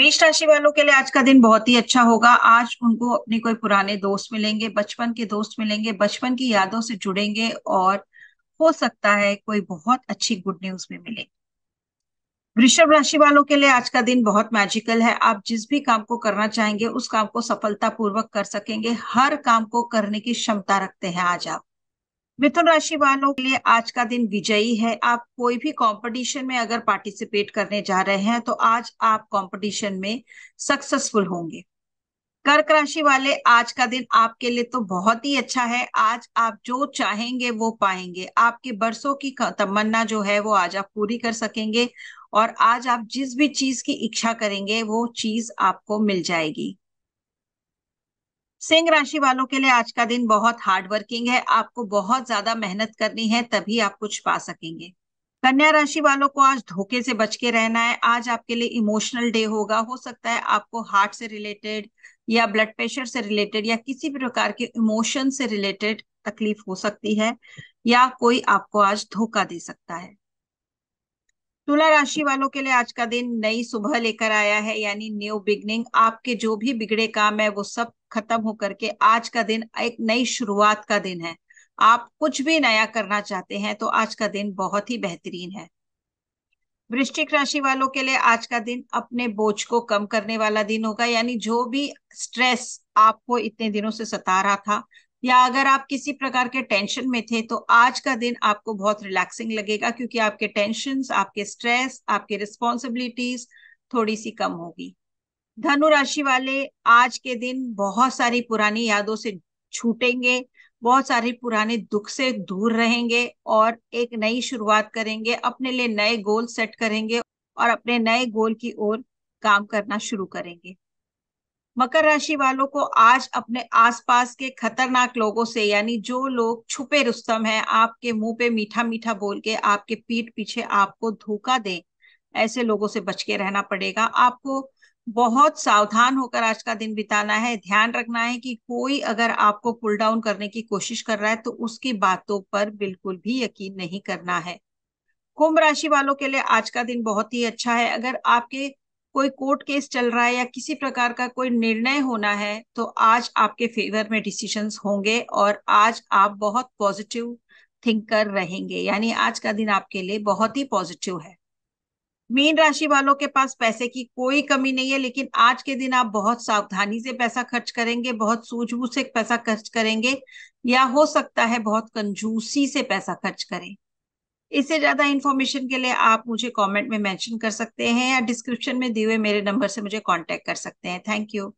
मेष राशि वालों के लिए आज का दिन बहुत ही अच्छा होगा आज उनको अपने कोई पुराने दोस्त मिलेंगे बचपन के दोस्त मिलेंगे बचपन की यादों से जुड़ेंगे और हो सकता है कोई बहुत अच्छी गुड न्यूज भी मिले वृषभ राशि वालों के लिए आज का दिन बहुत मैजिकल है आप जिस भी काम को करना चाहेंगे उस काम को सफलतापूर्वक कर सकेंगे हर काम को करने की क्षमता रखते हैं आज आप मिथुन राशि वालों के लिए आज का दिन विजयी है आप कोई भी कंपटीशन में अगर पार्टिसिपेट करने जा रहे हैं तो आज आप कंपटीशन में सक्सेसफुल होंगे कर्क राशि वाले आज का दिन आपके लिए तो बहुत ही अच्छा है आज आप जो चाहेंगे वो पाएंगे आपके बरसों की तमन्ना जो है वो आज आप पूरी कर सकेंगे और आज आप जिस भी चीज की इच्छा करेंगे वो चीज आपको मिल जाएगी सिंह राशि वालों के लिए आज का दिन बहुत हार्ड वर्किंग है आपको बहुत ज्यादा मेहनत करनी है तभी आप कुछ पा सकेंगे कन्या राशि वालों को आज धोखे से बच के रहना है आज आपके लिए इमोशनल डे होगा हो सकता है आपको हार्ट से रिलेटेड या ब्लड प्रेशर से रिलेटेड या किसी भी प्रकार के इमोशन से रिलेटेड तकलीफ हो सकती है या कोई आपको आज धोखा दे सकता है तुला राशि वालों के लिए आज का दिन नई सुबह लेकर आया है यानी न्यू बिगनिंग आपके जो भी बिगड़े काम है वो सब खत्म हो करके आज का दिन एक नई शुरुआत का दिन है आप कुछ भी नया करना चाहते हैं तो आज का दिन बहुत ही बेहतरीन है वृश्चिक राशि वालों के लिए आज का दिन अपने बोझ को कम करने वाला दिन होगा यानी जो भी स्ट्रेस आपको इतने दिनों से सता रहा था या अगर आप किसी प्रकार के टेंशन में थे तो आज का दिन आपको बहुत रिलैक्सिंग लगेगा क्योंकि आपके टेंशन आपके स्ट्रेस आपके रिस्पॉन्सिबिलिटीज थोड़ी सी कम होगी धनु राशि वाले आज के दिन बहुत सारी पुरानी यादों से छूटेंगे बहुत सारे पुराने दुख से दूर रहेंगे और एक नई शुरुआत करेंगे अपने लिए नए गोल सेट करेंगे और अपने नए गोल की ओर काम करना शुरू करेंगे मकर राशि वालों को आज अपने आसपास के खतरनाक लोगों से यानी जो लोग छुपे रुस्तम हैं आपके मुंह पे मीठा मीठा बोल के आपके पीठ पीछे आपको धोखा दें ऐसे लोगों से बच के रहना पड़ेगा आपको बहुत सावधान होकर आज का दिन बिताना है ध्यान रखना है कि कोई अगर आपको पुल डाउन करने की कोशिश कर रहा है तो उसकी बातों पर बिल्कुल भी यकीन नहीं करना है कुंभ राशि वालों के लिए आज का दिन बहुत ही अच्छा है अगर आपके कोई कोर्ट केस चल रहा है या किसी प्रकार का कोई निर्णय होना है तो आज आपके फेवर में डिसीजंस होंगे और आज आप बहुत पॉजिटिव थिंकर रहेंगे यानी आज का दिन आपके लिए बहुत ही पॉजिटिव है मीन राशि वालों के पास पैसे की कोई कमी नहीं है लेकिन आज के दिन आप बहुत सावधानी से पैसा खर्च करेंगे बहुत सूझबूझ से पैसा खर्च करेंगे या हो सकता है बहुत कंजूसी से पैसा खर्च करें इससे ज्यादा इन्फॉर्मेशन के लिए आप मुझे कमेंट में मेंशन कर सकते हैं या डिस्क्रिप्शन में दिए हुए मेरे नंबर से मुझे कांटेक्ट कर सकते हैं थैंक यू